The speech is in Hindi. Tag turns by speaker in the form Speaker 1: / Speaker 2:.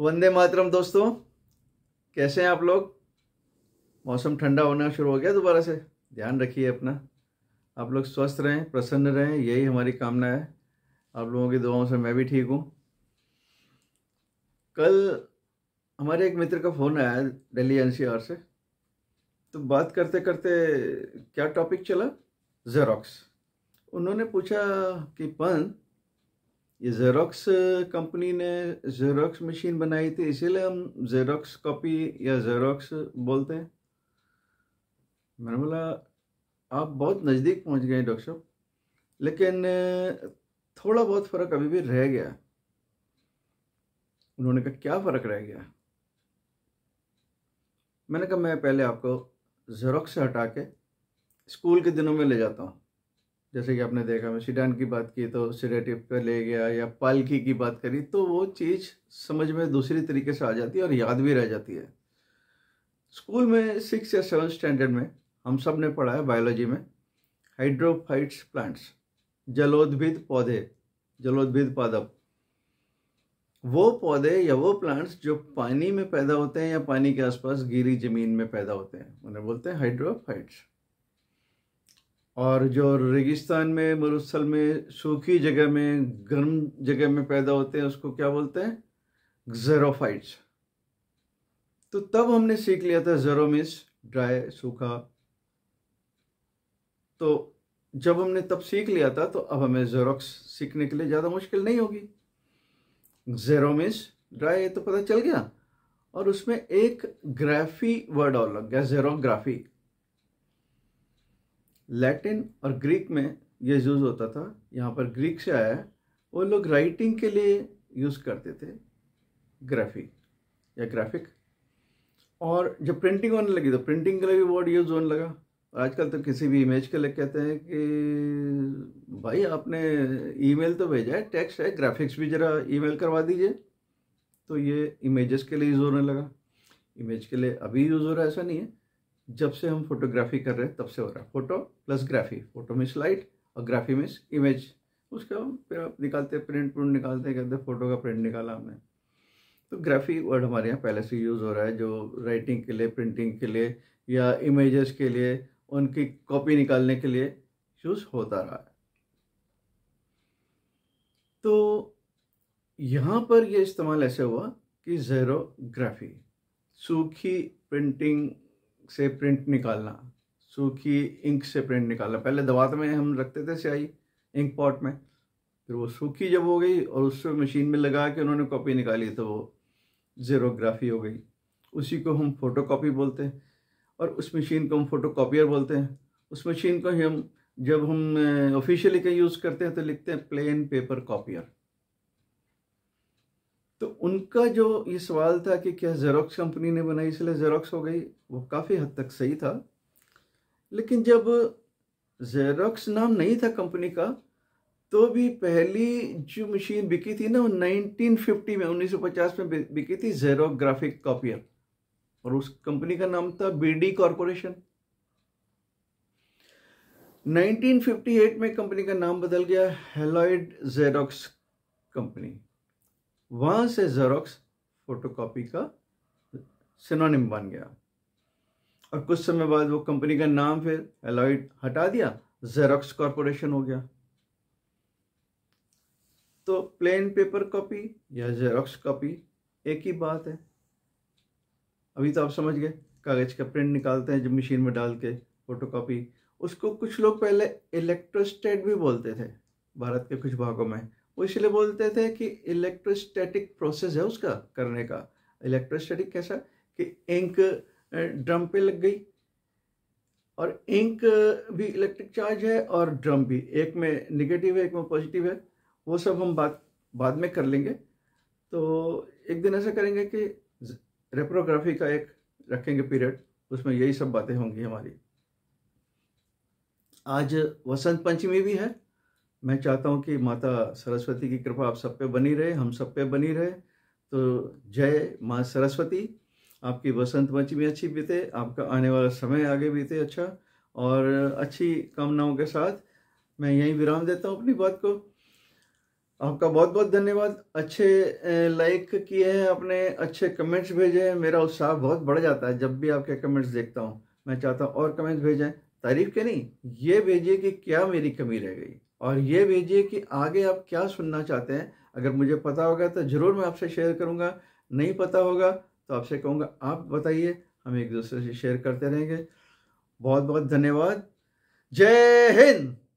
Speaker 1: वंदे मातरम दोस्तों कैसे हैं आप लोग मौसम ठंडा होना शुरू हो गया दोबारा से ध्यान रखिए अपना आप लोग स्वस्थ रहें प्रसन्न रहें यही हमारी कामना है आप लोगों की दुआओं से मैं भी ठीक हूँ कल हमारे एक मित्र का फ़ोन आया दिल्ली एनसीआर से तो बात करते करते क्या टॉपिक चला जेरोक्स उन्होंने पूछा कि पंत ये जेरोक्स कंपनी ने जेरोक्स मशीन बनाई थी इसीलिए हम जेरोक्स कॉपी या जेरोक्स बोलते हैं मैंने बोला आप बहुत नज़दीक पहुंच गए डॉक्टर साहब लेकिन uh, थोड़ा बहुत फ़र्क अभी भी रह गया उन्होंने कहा क्या फ़र्क रह गया मैंने कहा मैं पहले आपको जेरोक्स से हटा के स्कूल के दिनों में ले जाता हूँ जैसे कि आपने देखा मैं सिडान की बात की तो सीडेटिव पे ले गया या पालकी की बात करी तो वो चीज़ समझ में दूसरी तरीके से आ जाती है और याद भी रह जाती है स्कूल में सिक्स या सेवन स्टैंडर्ड में हम सब ने पढ़ा है बायोलॉजी में हाइड्रोफाइट्स प्लांट्स जलोद्भिद पौधे जलोद्भिद पादप वो पौधे या वो प्लांट्स जो पानी में पैदा होते हैं या पानी के आसपास गीरी जमीन में पैदा होते हैं उन्हें बोलते हैं हाइड्रोफाइट्स और जो रेगिस्तान में मरुस्थल में सूखी जगह में गर्म जगह में पैदा होते हैं उसको क्या बोलते हैं जेरोफाइट्स तो तब हमने सीख लिया था जेरोमिस ड्राई सूखा तो जब हमने तब सीख लिया था तो अब हमें जेरोक्स सीखने के लिए ज़्यादा मुश्किल नहीं होगी जेरोमिस ड्राई तो पता चल गया और उसमें एक ग्राफी वर्ड और लग गया जेरोग्राफी लैटिन और ग्रीक में ये यूज़ होता था यहाँ पर ग्रीक से आया है वो लोग राइटिंग के लिए यूज़ करते थे ग्राफी या ग्राफिक और जब प्रिंटिंग होने लगी तो प्रिंटिंग के लिए भी वर्ड यूज़ होने लगा और आजकल तो किसी भी इमेज के लिए कहते हैं कि भाई आपने ईमेल तो भेजा है टेक्स्ट है ग्राफिक्स भी ज़रा ईमेल करवा दीजिए तो ये इमेजेस के लिए यूज़ होने लगा इमेज के लिए अभी यूज़ हो रहा है ऐसा नहीं है जब से हम फोटोग्राफी कर रहे हैं तब से हो रहा है photo plus graphy photo means light और ग्राफी मिस इमेज उसके हम फिर आप निकालते प्रिंट प्रिंट निकालते हैं फ़ोटो का प्रिंट निकाला हमने तो ग्राफी वर्ड हमारे यहाँ पहले से यूज़ हो रहा है जो राइटिंग के लिए प्रिंटिंग के लिए या इमेजेस के लिए उनकी कॉपी निकालने के लिए यूज़ होता रहा है तो यहाँ पर ये इस्तेमाल ऐसे हुआ कि जेरोग्राफी सूखी प्रिंटिंग से प्रिंट निकालना सूखी इंक से प्रिंट निकालना पहले दवात तो में हम रखते थे स्याही इंक पॉट में फिर वो सूखी जब हो गई और उससे मशीन में लगा के उन्होंने कॉपी निकाली तो वो जेरोग्राफी हो गई उसी को हम फोटो कॉपी बोलते हैं और उस मशीन को हम फोटो कॉपियर बोलते हैं उस मशीन को हम जब हम ऑफिशियली कहीं यूज़ करते हैं तो लिखते हैं प्लेन पेपर कॉपियर तो उनका जो ये सवाल था कि क्या जेरोक्स कंपनी ने बनाई इसलिए जेरोक्स हो गई वो काफ़ी हद तक सही था लेकिन जब जेरोक्स नाम नहीं था कंपनी का तो भी पहली जो मशीन बिकी थी ना वो 1950 में 1950 में बिकी थी ग्राफिक कॉपियर और उस कंपनी का नाम था बीडी कॉरपोरेशन 1958 में कंपनी का नाम बदल गया हेलॉइड जेरोक्स कंपनी वहां से ज़ेरोक्स फोटोकॉपी का सिनोनिम बन गया और कुछ समय बाद वो कंपनी का नाम फिर एलॉइड हटा दिया जेरोक्स कॉरपोरेशन हो गया तो प्लेन पेपर कॉपी या जेरोक्स कॉपी एक ही बात है अभी तो आप समझ गए कागज़ का प्रिंट निकालते हैं जब मशीन में डाल के कॉपी उसको कुछ लोग पहले इलेक्ट्रोस्टेट भी बोलते थे भारत के कुछ भागों में वो इसलिए बोलते थे कि इलेक्ट्रोस्टैटिक प्रोसेस है उसका करने का इलेक्ट्रोस्टैटिक कैसा कि इंक ड्रम पे लग गई और इंक भी इलेक्ट्रिक चार्ज है और ड्रम भी एक में निगेटिव है एक में पॉजिटिव है वो सब हम बात बाद में कर लेंगे तो एक दिन ऐसा करेंगे कि रेप्रोग्राफी का एक रखेंगे पीरियड उसमें यही सब बातें होंगी हमारी आज वसंत पंचमी भी है मैं चाहता हूँ कि माता सरस्वती की कृपा आप सब पे बनी रहे हम सब पे बनी रहे तो जय माँ सरस्वती आपकी बसंत पंचमी अच्छी बीते आपका आने वाला समय आगे बीते अच्छा और अच्छी कामनाओं के साथ मैं यहीं विराम देता हूँ अपनी बात को आपका बहुत बहुत धन्यवाद अच्छे लाइक किए हैं आपने अच्छे कमेंट्स भेजे हैं मेरा उत्साह बहुत बढ़ जाता है जब भी आपके कमेंट्स देखता हूँ मैं चाहता हूँ और कमेंट्स भेजें तारीफ के नहीं ये भेजिए कि क्या मेरी कमी रह गई और ये भेजिए कि आगे आप क्या सुनना चाहते हैं अगर मुझे पता होगा तो ज़रूर मैं आपसे शेयर करूँगा नहीं पता होगा तो आपसे कहूँगा आप बताइए हम एक दूसरे से शेयर करते रहेंगे बहुत बहुत धन्यवाद जय हिंद